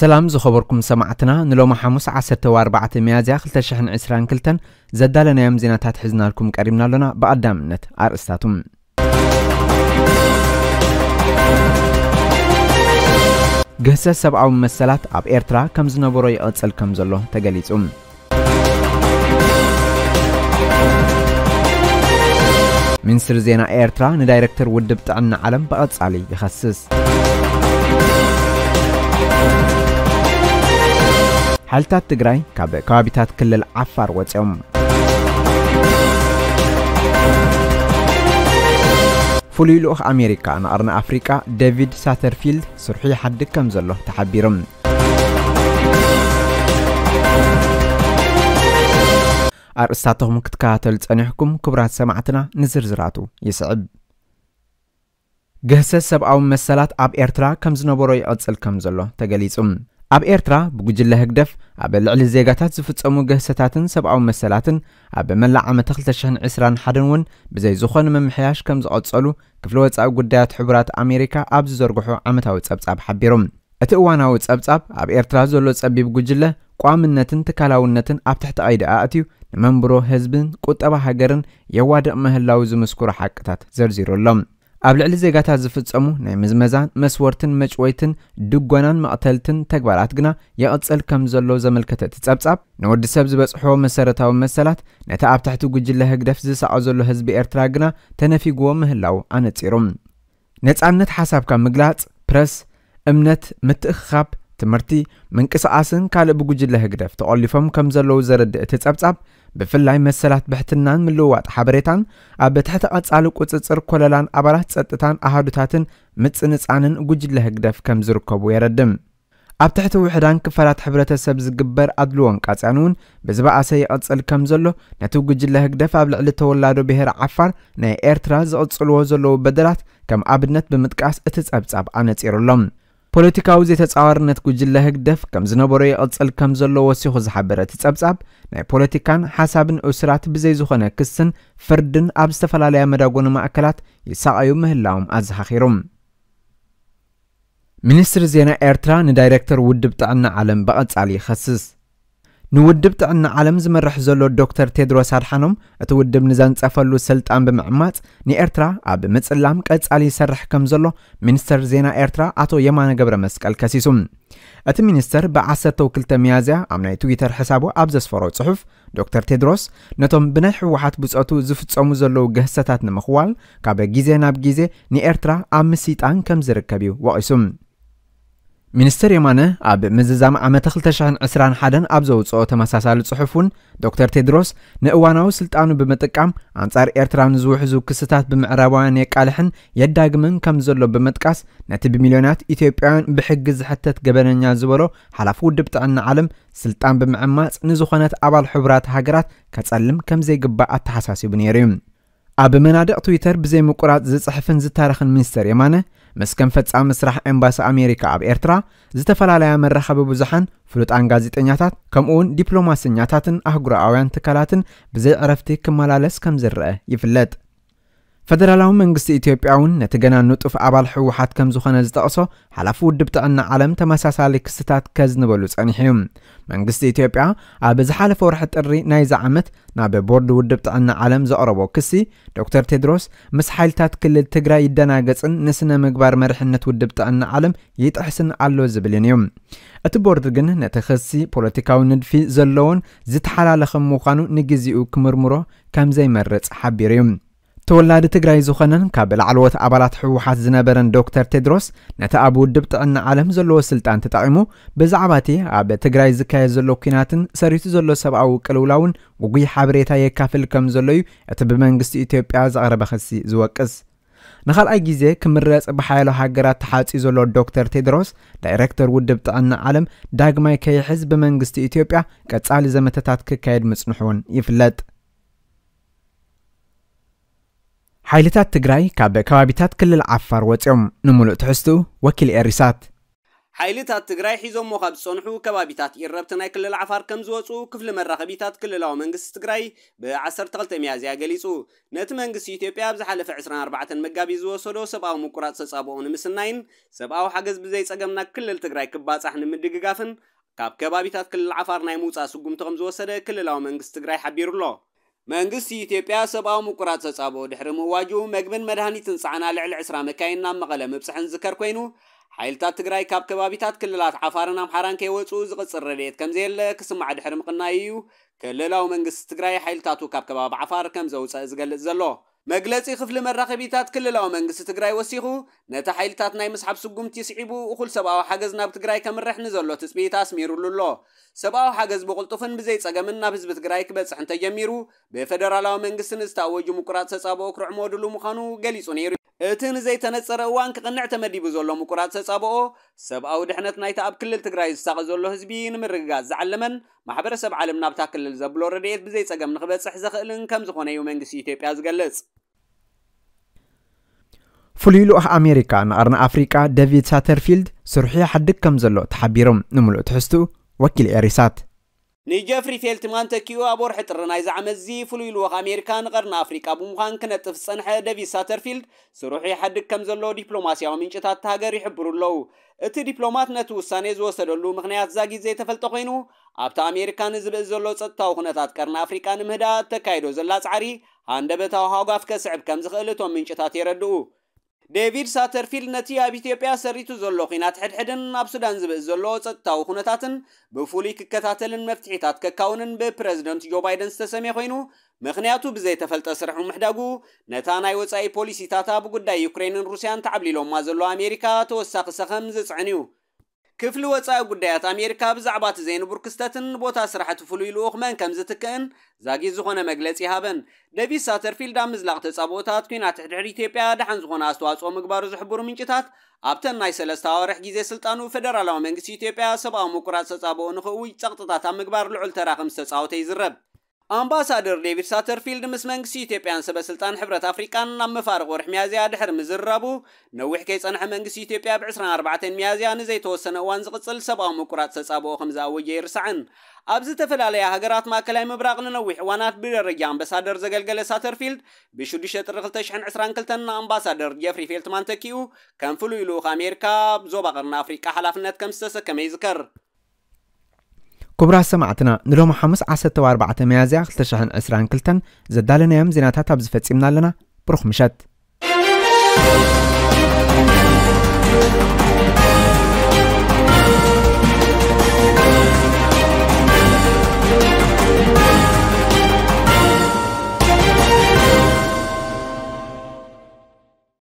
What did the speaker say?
ሰላም ዝኸበርኩም ሰማዕትና ንሎሚ ሓሙስ 14 መያዝያ 222 ዘዳለናዮም ዜናታት ሒዝናልኩም ቀሪብና ኣሎና ብቐዳምነት ኣርእስታቱም ግህሰት ሰብኣዊ መሰላት ኣብ ኤርትራ ከም ዝነበሮ ይቕፅል ከም ዘሎ ተገሊጹ ሚኒስትሪ ዜና ኤርትራ ንዳይረክተር ውድብ ጥዕና ዓለም ብቐጻሊ ይኸስስ ሓልታት ትግራይ ካብ ከባቢታት ክልል ዓፋር ወፂኦም ፍሉይ ልኡኽ ኣሜሪካ ንቐርኒ ኣፍሪቃ ዴቪድ ሳተርፊልድ ስርሑ ይሓድግ ከም ዘሎ ተሓቢሮም ኣርእስታትኹም ክትከታተሉ ጸኒሕኩም ክቡራት ሰማዕትና ንዝርዝራቱ ይስዕብ ገህሰት ሰብኣዊ መሰላት ኣብ ኤርትራ ከም ዝነበሮ ይቕጽል ከም ዘሎ ተገሊጹ ኣብ ኤርትራ ብጉጅለ ህግደፍ ኣብ ልዕሊ ዜጋታት ዝፍፀሙ ገህሰታትን ሰብኣዊ መሰላትን ኣብ ብመላእ ዓመት 221 እውን ብዘይ ዝኾነ ምምሕያሽ ከም ዝቐጸሉ ክፍሊ ወፃኢ ጉዳያት ሕቡራት ኣሜሪካ ኣብ ዝዘርግሖ ዓመታዊ ጸብጻብ ሓቢሮም እቲ እዋናዊ ጸብጻብ ኣብ ኤርትራ ዘሎ ጸቢብ ጉጅለ ቋምነትን ትካላውነትን ኣብ ትሕቲ ቀይዲ ኣእትዩ ንመንብሮ ህዝብን ቁጠባ ሃገርን የዋድቕ ምህላዊ ዝምስክሩ ሓቅታት ዘርዚሩሎም ኣብ ልዕሊ ዜጋታት ዝፍጸሙ ናይ ምዝመዛን መስወርትን መጭወይትን ድጎናን መቕተልትን ተግባራት ግና የቕጽል ከም ዘሎ ዘመልከተ እቲ ጸብጻብ ንወዲ ሰብ ዝበጽሖ መሰረታዊ መሰላት ነቲ ኣብ ታሕቲ ጉጅለ ህግደፍ ዝሰዖ ዘሎ ህዝቢ ኤርትራ ግና ተነፊግዎ ምህላው ኣነጺሮም ነጻነት ሓሳብካ ምግላጽ ፕረስ እምነት ምትእኽኻብ ትምህርቲ ምንቅስቓስን ካልእ ብጉጅለ ህግደፍ ተቐሊፎም ከም ዘለዉ ዘረድእ እቲ ጸብጻብ ብፍላይ መሰላት ብሕትናን ምልውዋጥ ሓበሬታን ኣብ ትሕቲ ቐጻሊ ቁፅፅር ኰለላን ኣባላት ጸጥታን ኣሃዱታትን ምጽንጻንን ጉጅለ ህግደፍ ከም ዝርከቡ የረድም ኣብ ትሕቲ ውሕዳን ክፋላት ሕብረተሰብ ዝግበር ኣድልዎን ቃጽያን እውን ብዝበኣሰ ይቕጽል ከም ዘሎ ነቲ ጉጅለ ህግደፍ ኣብ ልዕሊ ተወላዶ ብሄር ዓፋር ናይ ኤርትራ ዝቕጽልዎ ዘለዉ በደላት ከም ኣብነት ብምጥቃስ እቲ ጸብጻብ ኣነጺሩሎም ፖለቲካዊ ዘይተፃዋርነት ጉጅለ ህግደፍ ከም ዝነበሮ ይቕፅል ከም ዘሎ ወሲኹ ዝሓበረ እቲ ጸብጻብ ናይ ፖለቲካን ሓሳብን እስራት ብዘይ ዝኾነ ክስን ፍርድን ኣብ ዝተፈላለያ መዳጎኒ ማእከላት ይሳቐዩ ምህላዎም ኣዘኻኺሮም ሚኒስትሪ ዜና ኤርትራ ንዳይረክተር ውድብ ጥዕና ዓለም ብቐጻሊ ይኸስስ ንውድብ ጥዕና ዓለም ዝመርሕ ዘሎ ዶክተር ቴድሮስ ኣድሓኖም እቲ ውድብ ንዘንፀፈሉ ስልጣን ብምዕማፅ ንኤርትራ ኣብ ምፅላም ቀጻሊ ይሰርሕ ከም ዘሎ ሚኒስተር ዜና ኤርትራ ኣቶ የማነ ገብረ መስቀል ከሲሱ እቲ ሚኒስተር ብ12 መያዝያ ኣብ ናይ ትዊተር ሕሳቡ ኣብ ዘስፈሮ ጽሑፍ ዶክተር ቴድሮስ ነቶም ብናይ ሕወሓት ብፀቱ ዝፍጸሙ ዘለዉ ግህሰታት ንምኽዋል ካብ ግዜ ናብ ግዜ ንኤርትራ ኣብ ምሲጣን ከም ዝርከብ እዩ ወቒሱ ሚኒስተር የማነ ኣብ ምዝዛም ዓመተ 221 ኣብ ዘውፅኦ ተመሳሳሊ ጽሑፍ እውን ዶክተር ቴድሮስ ንእዋናዊ ስልጣኑ ብምጥቃም ኣንጻር ኤርትራ ንዝውሕዙ ክስታት ብምዕራባውያን የቃልሕን የዳግምን ከም ዘሎ ብምጥቃስ ነቲ ብሚልዮናት ኢትዮጵያውያን ብሕጊ ዝሕተት ገበነኛ ዝበሎ ሓላፊ ውድብ ጥዕና ዓለም ስልጣን ብምዕማፅ ንዝኾነት ኣባል ሕቡራት ሃገራት ከጸልም ከም ዘይግባእ ኣተሓሳሲቡ ነይሩ እዩ ኣብ መናድቕ ትዊተር ብዘይምቁራፅ ዝፅሕፍን ዝታረኽን ሚኒስተር የማነ መስከም ከም ፈጻሚ ስራሕ ኤምባሲ ኣሜሪካ ኣብ ኤርትራ ዝተፈላለያ መራኸቢ ብዙሓን ፍሉጣን ጋዜጠኛታት ከምኡውን ዲፕሎማስኛታትን ኣህጉራውያን ትካላትን ብዘይ ዕረፍቲ ክመላለስ ከም ዝረአ ይፍለጥ فدرالو منغست إثيوبياون نتجنا نطف عبال حوحات كم زخنة زتقصو حلفو دبتع أن عالم تماساسالي كستات كزنبلوس أنيحيوم منغست إثيوبيا عبز حالف ورحة الري نايز عمت نابي بورد ودبتع أن عالم زقربو كسي دكتور تيدروس مس حالتات كل التقرى يدانا قصن نسنا مقبار مرحنة ودبتع أن عالم يتحسن عالو زبلينيوم أتبورد جن نتخسي بوليتيكاو ندفي زلون زيت حلال خم مخانو نجزيو كمرمرو كم زي مرت حبيريوم ተወላዲ ትግራይ ዝኾነን ካብ ላዕለዎት ኣባላት ሕወሓት ዝነበረን ዶክተር ቴድሮስ ነቲ ኣብ ውድብ ጥዕና ዓለም ዘለዎ ስልጣን ተጠቒሙ ብዛዕባ እቲ ኣብ ትግራይ ዝካየድ ዘሎ ኩናትን ሰሪቱ ዘሎ ሰብኣዊ ቅልውላውን ጉጉይ ሓበሬታ የካፍል ከም ዘሎ እዩ እቲ ብመንግስቲ ኢትዮጵያ ዘቕረበ ክሲ ዝወቅስ ንኻልኣይ ግዜ ክምረፅ ብሓያሎ ሃገራት ተሓፂ ዘሎ ዶክተር ቴድሮስ ዳይረክተር ውድብ ጥዕና ዓለም ዳግማይ ከይሕዝ ብመንግስቲ ኢትዮጵያ ቀጻሊ ዘመተታት ክካየድ ምጽንሕ እውን ይፍለጥ ሓይልታት ትግራይ ካብ ከባቢታት ክልል ዓፋር ወፂኦም ንሙሉእ ትሕዝትኡ ወኪል ኤሪሳት ሓይልታት ትግራይ ሒዞሞ ካብ ዝፀንሑ ከባቢታት ኢረብቲ ናይ ክልል ዓፋር ከም ዝወፁ ክፍሊ መራኸቢታት ክልላዊ መንግስቲ ትግራይ ብ12 መያዝያ ገሊጹ ነቲ መንግስቲ ኢትዮጵያ ኣብ ዝሓለፈ 24 መጋቢ ዝወሰዶ ሰብኣዊ ምቁራፅ ተፃብኦ ንምስናይን ሰብኣዊ ሓገዝ ብዘይፀገምና ክልል ትግራይ ክባፃሕ ንምድግጋፍን ካብ ከባቢታት ክልል ዓፋር ናይ ምውፃእ ስጉምቲ ከም ዝወሰደ ክልላዊ መንግስቲ ትግራይ ሓቢሩ ኣሎ መንግስቲ ኢትዮጵያ ሰብኣዊ ምቁራት ዘጻብኦ ድሕሪ ምዋጁ መግብን መድሃኒትን ፀዓና ልዕሊ 20 መካይን ናብ መቐለ ምብፅሕን ዝከር ኮይኑ ሓይልታት ትግራይ ካብ ከባቢታት ክልላት ዓፋርን ኣምሓራን ከይወፁ ዝቕፅር ረድኤት ከም ዘየለ ክስማዕ ድሕሪ ምቕናይ እዩ ክልላዊ መንግስቲ ትግራይ ሓይልታቱ ካብ ከባቢ ዓፋር ከም ዘውፀእ ዝገልጽ ዘሎ مجلسي خفل مراقبيتات كل لو منجس تقرأي وسيخو نتا حيل تاتناي مسحب سقوم تيسعيبو وخل سباو حاجزنا بتقرأي كم رح نزلو تسبيه تاسميرو للو سبعة حاجز بقول طفن بزيت سقامنا بز بتقرأي كبس عن تجميرو بفدرالو منجس نستاوجو مكرات سسابو كرع مودلو مخانو قليسو እትን ዘይተነፀረ እዋን ክቕንዕ ተመዲቡ ዘሎ ምቁራት ተፃብኦ ሰብኣዊ ድሕነት ናይቲ ኣብ ክልል ትግራይ ዝሳቐ ዘሎ ህዝቢ ንምርግጋፅ ዝዓለመን ማሕበረሰብ ዓለም ናብታ ክልል ዘብሎ ረድኤት ብዘይፀገም ንክበፅሕ ዘኽእልን ከም ዝኾነ እዩ መንግስቲ ኢትዮጵያ ዝገልጽ ፍሉይ ልኡኽ ኣሜሪካ ንቐርኒ ኣፍሪቃ ደቪድ ሳተርፊልድ ስርሑ ሓድግ ከም ዘሎ ተሓቢሮም ንምሉእ ትሕዝትኡ ወኪል ኤሪሳት ንጀፍሪ ፌልት ማንተኪዮ ኣብ ወርሒ ጥሪ ናይ ዝዓመት እዚ ፍሉይ ልወኽ ኣሜሪካ ንቐርኒ ኣፍሪቃ ብምዃን ክነጥፍ ዝፀንሐ ደቪስ ሳተርፊልድ ስርሑ ይሓድግ ከም ዘሎ ዲፕሎማስያዊ ምንጭታት ሃገር ይሕብሩ ኣለዉ እቲ ዲፕሎማት ነቲ ውሳነ ዝወሰደሉ ምክንያት እዛ ግዜ ተፈልጠ ኮይኑ ኣብቲ ኣሜሪካ ንዝብእ ዘሎ ፀጥታዊ ኩነታት ቀርኒ ኣፍሪቃ ንምህዳ ተካይዶ ዘላ ፃዕሪ ሃንደበታዊ ሃጓፍ ከስዕብ ከም ዝኽእል እቶም ምንጭታት የረድኡ ዴቪድ ሳተርፊልድ ነቲ ኣብ ኢትዮጵያ ሰሪቱ ዘሎ ኩናት ሕድሕድን ኣብ ሱዳን ዝብእ ዘሎ ፀጥታዊ ኩነታትን ብፍሉይ ክከታተልን መፍትሒታት ከካውንን ብፕረዚደንት ጆ ባይደን ዝተሰምየ ኮይኑ ምክንያቱ ብዘይተፈልጠ ስርሑ ምሕዳጉ ነታ ናይ ወፃኢ ፖሊሲታት ኣብ ጉዳይ ዩክሬንን ሩስያን ተዓብሊሎማ ዘሎ ኣሜሪካ ተወሳኺ ሰኸም ዝፅዕን እዩ ክፍሊ ወፃኢ ጉዳያት ኣሜሪካ ብዛዕባ እቲ ዘይንቡር ክስተትን ቦታ ስራሕቲ ፍሉይ ልኡክመን ከም ዝትክእን ዛጊ ዝኾነ መግለፂ ይሃበን ደቪስ ሳተርፊልድ ኣብ ምዝላቕ ተፃብኦታት ኩናት ድሕሪ ኢትዮጵያ ድሓን ዝኾነ ኣስተዋፅኦ ምግባሩ ዝሕብሩ ምንጭታት ኣብተን ናይ ሰለስተ ኣወርሕ ግዜ ስልጣኑ ፈደራላዊ መንግስቲ ኢትዮጵያ ሰብኣዊ ምቁራፅ ተፃብኦ ንኽእውይ ፀቕጥታት ኣብ ምግባር ልዑል ተራ ከም ዝተፃወተ ይዝረብ ኣምባሳደር ዴቪድ ሳተርፊልድ ምስ መንግስቲ ኢትዮጵያን ሰበስልጣን ሕብረት ኣፍሪቃን ኣብ መፋርቕ ወርሒ መያዝያ ድሕሪ ምዝራቡ ነዊሕ ከይፀንሐ መንግስቲ ኢትዮጵያ ብ24 መያዝያ ንዘይተወሰነ እዋን ዝቕፅል ሰብኣዊ ምቁራት ተጻብኦ ከም ዝኣወጀ ይርስዕን ኣብ ዝተፈላለየ ሃገራት ማእከላይ ምብራቕ ንነዊሕ እዋናት ብደረጃ ኣምባሳደር ዘገልገለ ሳተርፊልድ ብ6 ጥሪ 222 ንኣምባሳደር ጀፍሪ ፌልትማን ተኪኡ ከም ፍሉይ ልኡኽ ኣሜሪካ ብዞባ ቅርና ኣፍሪቃ ሓላፍነት ከም ዝተሰከመ ይዝከር كبرى سمعتنا نروم حمص عسد توار بعد ميازع اختشحن أسران كلتن زدالنا يم زيناتها تبز فتسيمنا لنا بروخ مشت